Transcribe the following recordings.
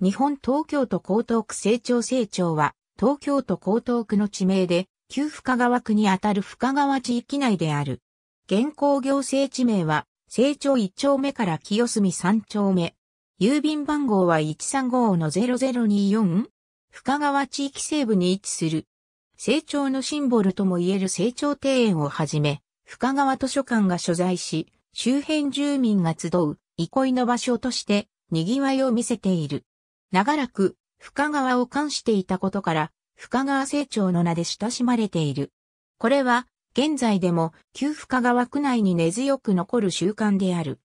日本東京都江東区成長成長は、東京都江東区の地名で、旧深川区にあたる深川地域内である。現行行政地名は、成長1丁目から清澄3丁目。郵便番号は135の0024。深川地域西部に位置する。成長のシンボルともいえる成長庭園をはじめ、深川図書館が所在し、周辺住民が集う憩いの場所として、賑わいを見せている。長らく深川を冠していたことから、深川清張の名で親しまれている。これは、現在でも旧深川区内に根強く残る習慣である。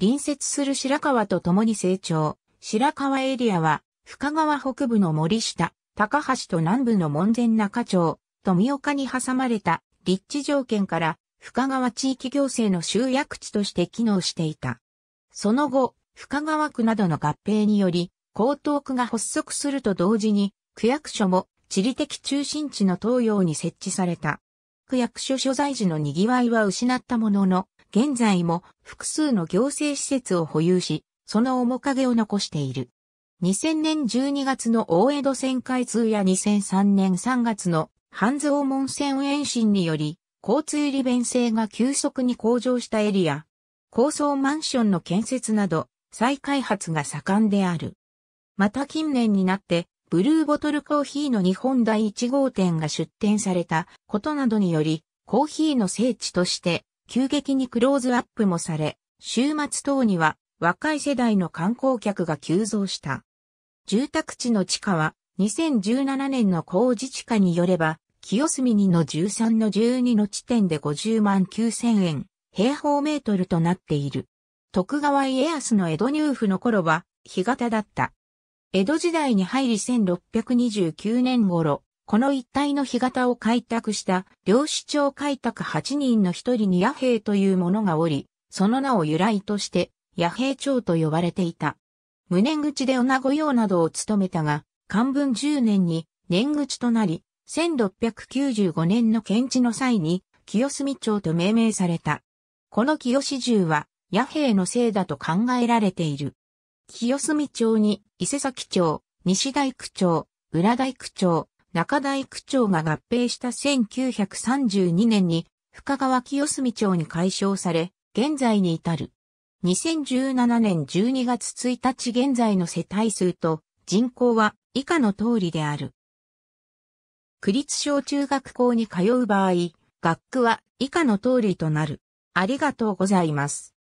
隣接する白川と共に成長。白川エリアは、深川北部の森下、高橋と南部の門前中町、富岡に挟まれた立地条件から、深川地域行政の集約地として機能していた。その後、深川区などの合併により、江東区が発足すると同時に、区役所も地理的中心地の東洋に設置された。区役所所在時の賑わいは失ったものの、現在も複数の行政施設を保有し、その面影を残している。2000年12月の大江戸線開通や2003年3月の半蔵門線延伸により、交通利便性が急速に向上したエリア、高層マンションの建設など、再開発が盛んである。また近年になって、ブルーボトルコーヒーの日本第1号店が出店されたことなどにより、コーヒーの聖地として急激にクローズアップもされ、週末等には若い世代の観光客が急増した。住宅地の地価は2017年の工事地価によれば、清澄2の13の12の地点で50万9000円、平方メートルとなっている。徳川家康の江戸入府の頃は、干潟だった。江戸時代に入り1629年頃、この一帯の干潟を開拓した領主町開拓8人の一人に野兵という者がおり、その名を由来として野兵町と呼ばれていた。無年口で女御用などを務めたが、漢文10年に年口となり、1695年の検知の際に清澄町と命名された。この清志重は野兵のせいだと考えられている。清澄町に伊勢崎町、西大工町、浦大工町、中大工町が合併した1932年に深川清澄町に解消され、現在に至る。2017年12月1日現在の世帯数と人口は以下の通りである。区立小中学校に通う場合、学区は以下の通りとなる。ありがとうございます。